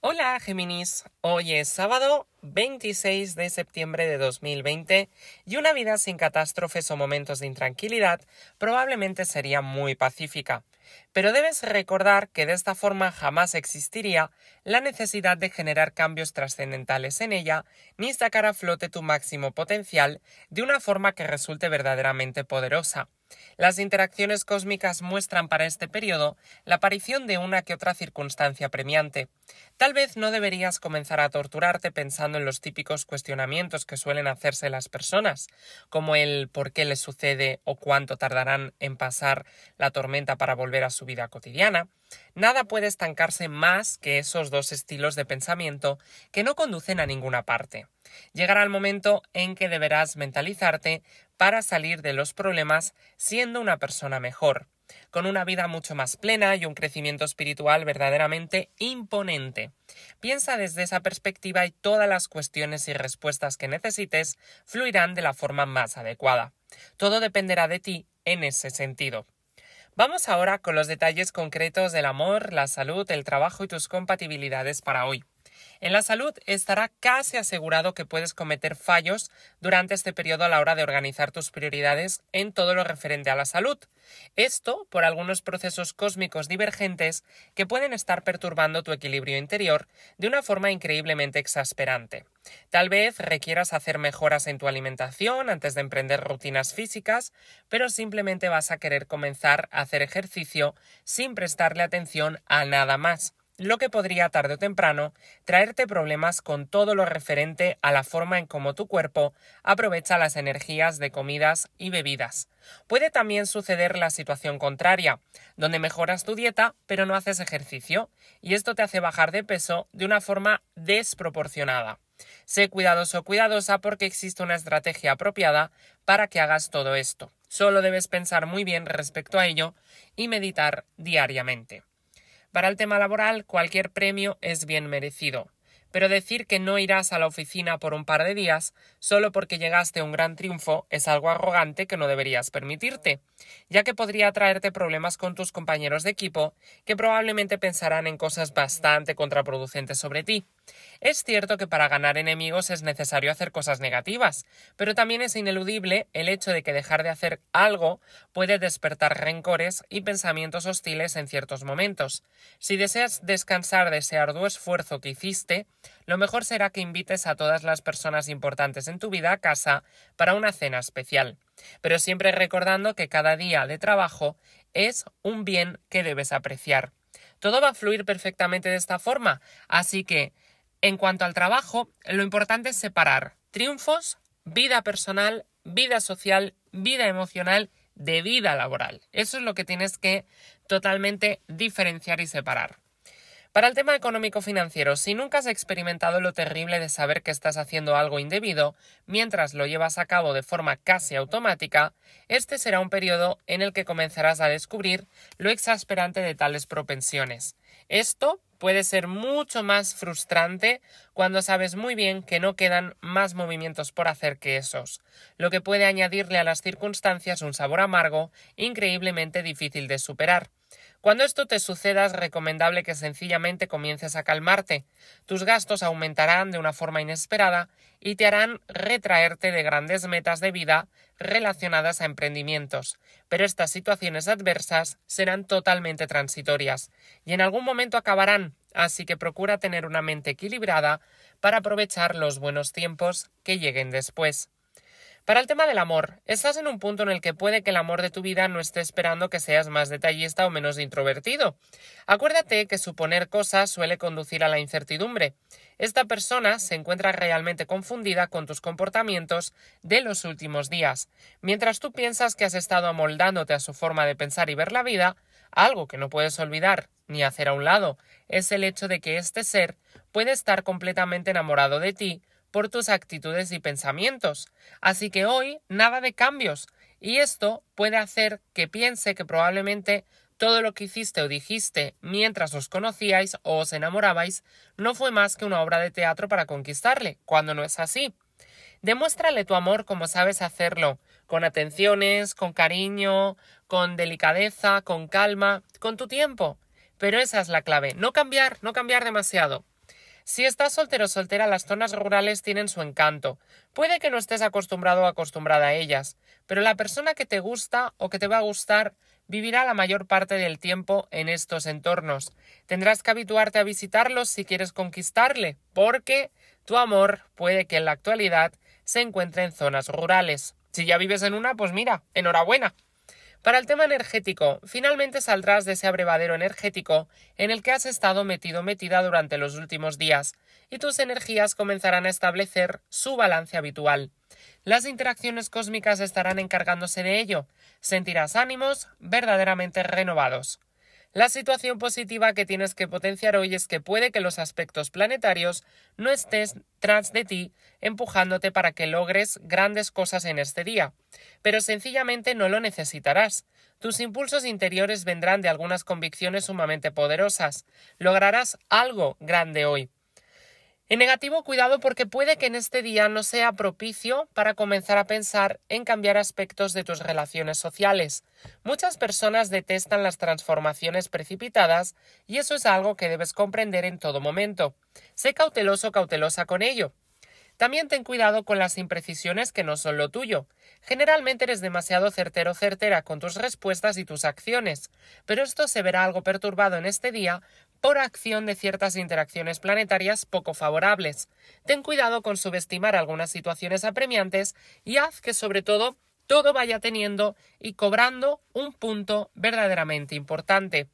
Hola Géminis, hoy es sábado 26 de septiembre de 2020 y una vida sin catástrofes o momentos de intranquilidad probablemente sería muy pacífica. Pero debes recordar que de esta forma jamás existiría la necesidad de generar cambios trascendentales en ella ni sacar a flote tu máximo potencial de una forma que resulte verdaderamente poderosa. Las interacciones cósmicas muestran para este periodo la aparición de una que otra circunstancia premiante. Tal vez no deberías comenzar a torturarte pensando en los típicos cuestionamientos que suelen hacerse las personas, como el por qué les sucede o cuánto tardarán en pasar la tormenta para volver a su vida cotidiana. Nada puede estancarse más que esos dos estilos de pensamiento que no conducen a ninguna parte. Llegará el momento en que deberás mentalizarte para salir de los problemas siendo una persona mejor con una vida mucho más plena y un crecimiento espiritual verdaderamente imponente. Piensa desde esa perspectiva y todas las cuestiones y respuestas que necesites fluirán de la forma más adecuada. Todo dependerá de ti en ese sentido. Vamos ahora con los detalles concretos del amor, la salud, el trabajo y tus compatibilidades para hoy. En la salud estará casi asegurado que puedes cometer fallos durante este periodo a la hora de organizar tus prioridades en todo lo referente a la salud. Esto por algunos procesos cósmicos divergentes que pueden estar perturbando tu equilibrio interior de una forma increíblemente exasperante. Tal vez requieras hacer mejoras en tu alimentación antes de emprender rutinas físicas, pero simplemente vas a querer comenzar a hacer ejercicio sin prestarle atención a nada más lo que podría tarde o temprano traerte problemas con todo lo referente a la forma en cómo tu cuerpo aprovecha las energías de comidas y bebidas. Puede también suceder la situación contraria, donde mejoras tu dieta pero no haces ejercicio, y esto te hace bajar de peso de una forma desproporcionada. Sé cuidadoso o cuidadosa porque existe una estrategia apropiada para que hagas todo esto. Solo debes pensar muy bien respecto a ello y meditar diariamente. Para el tema laboral, cualquier premio es bien merecido. Pero decir que no irás a la oficina por un par de días solo porque llegaste a un gran triunfo es algo arrogante que no deberías permitirte, ya que podría traerte problemas con tus compañeros de equipo que probablemente pensarán en cosas bastante contraproducentes sobre ti. Es cierto que para ganar enemigos es necesario hacer cosas negativas, pero también es ineludible el hecho de que dejar de hacer algo puede despertar rencores y pensamientos hostiles en ciertos momentos. Si deseas descansar de ese arduo esfuerzo que hiciste, lo mejor será que invites a todas las personas importantes en tu vida a casa para una cena especial, pero siempre recordando que cada día de trabajo es un bien que debes apreciar. Todo va a fluir perfectamente de esta forma, así que en cuanto al trabajo, lo importante es separar triunfos, vida personal, vida social, vida emocional de vida laboral. Eso es lo que tienes que totalmente diferenciar y separar. Para el tema económico-financiero, si nunca has experimentado lo terrible de saber que estás haciendo algo indebido, mientras lo llevas a cabo de forma casi automática, este será un periodo en el que comenzarás a descubrir lo exasperante de tales propensiones. Esto puede ser mucho más frustrante cuando sabes muy bien que no quedan más movimientos por hacer que esos, lo que puede añadirle a las circunstancias un sabor amargo increíblemente difícil de superar. Cuando esto te suceda es recomendable que sencillamente comiences a calmarte. Tus gastos aumentarán de una forma inesperada y te harán retraerte de grandes metas de vida relacionadas a emprendimientos, pero estas situaciones adversas serán totalmente transitorias y en algún momento acabarán, así que procura tener una mente equilibrada para aprovechar los buenos tiempos que lleguen después. Para el tema del amor, estás en un punto en el que puede que el amor de tu vida no esté esperando que seas más detallista o menos introvertido. Acuérdate que suponer cosas suele conducir a la incertidumbre. Esta persona se encuentra realmente confundida con tus comportamientos de los últimos días. Mientras tú piensas que has estado amoldándote a su forma de pensar y ver la vida, algo que no puedes olvidar ni hacer a un lado es el hecho de que este ser puede estar completamente enamorado de ti por tus actitudes y pensamientos. Así que hoy nada de cambios. Y esto puede hacer que piense que probablemente todo lo que hiciste o dijiste mientras os conocíais o os enamorabais no fue más que una obra de teatro para conquistarle, cuando no es así. Demuéstrale tu amor como sabes hacerlo, con atenciones, con cariño, con delicadeza, con calma, con tu tiempo. Pero esa es la clave, no cambiar, no cambiar demasiado. Si estás soltero o soltera, las zonas rurales tienen su encanto. Puede que no estés acostumbrado o acostumbrada a ellas, pero la persona que te gusta o que te va a gustar vivirá la mayor parte del tiempo en estos entornos. Tendrás que habituarte a visitarlos si quieres conquistarle, porque tu amor puede que en la actualidad se encuentre en zonas rurales. Si ya vives en una, pues mira, enhorabuena. Para el tema energético, finalmente saldrás de ese abrevadero energético en el que has estado metido metida durante los últimos días, y tus energías comenzarán a establecer su balance habitual. Las interacciones cósmicas estarán encargándose de ello. Sentirás ánimos verdaderamente renovados. La situación positiva que tienes que potenciar hoy es que puede que los aspectos planetarios no estés tras de ti empujándote para que logres grandes cosas en este día, pero sencillamente no lo necesitarás. Tus impulsos interiores vendrán de algunas convicciones sumamente poderosas. Lograrás algo grande hoy. En negativo, cuidado porque puede que en este día no sea propicio para comenzar a pensar en cambiar aspectos de tus relaciones sociales. Muchas personas detestan las transformaciones precipitadas y eso es algo que debes comprender en todo momento. Sé cauteloso o cautelosa con ello. También ten cuidado con las imprecisiones que no son lo tuyo. Generalmente eres demasiado certero o certera con tus respuestas y tus acciones, pero esto se verá algo perturbado en este día por acción de ciertas interacciones planetarias poco favorables. Ten cuidado con subestimar algunas situaciones apremiantes y haz que sobre todo todo vaya teniendo y cobrando un punto verdaderamente importante.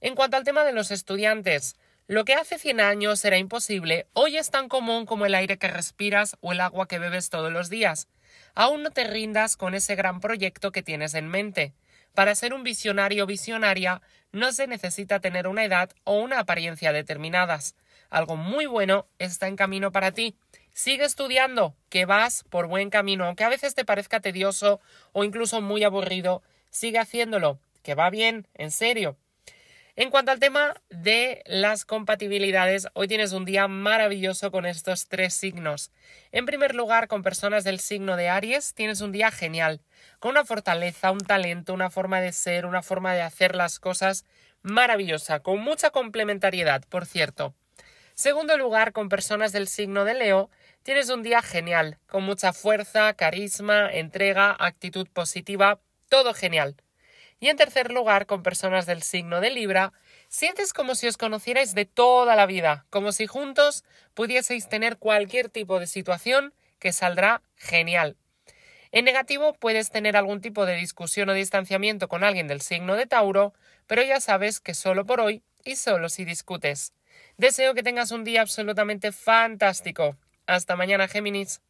En cuanto al tema de los estudiantes, lo que hace 100 años era imposible, hoy es tan común como el aire que respiras o el agua que bebes todos los días. Aún no te rindas con ese gran proyecto que tienes en mente. Para ser un visionario o visionaria no se necesita tener una edad o una apariencia determinadas. Algo muy bueno está en camino para ti. Sigue estudiando, que vas por buen camino, aunque a veces te parezca tedioso o incluso muy aburrido, sigue haciéndolo, que va bien, en serio. En cuanto al tema de las compatibilidades, hoy tienes un día maravilloso con estos tres signos. En primer lugar, con personas del signo de Aries, tienes un día genial, con una fortaleza, un talento, una forma de ser, una forma de hacer las cosas maravillosa, con mucha complementariedad, por cierto. Segundo lugar, con personas del signo de Leo, tienes un día genial, con mucha fuerza, carisma, entrega, actitud positiva, todo genial. Y en tercer lugar, con personas del signo de Libra, sientes como si os conocierais de toda la vida, como si juntos pudieseis tener cualquier tipo de situación que saldrá genial. En negativo, puedes tener algún tipo de discusión o distanciamiento con alguien del signo de Tauro, pero ya sabes que solo por hoy y solo si discutes. Deseo que tengas un día absolutamente fantástico. Hasta mañana, Géminis.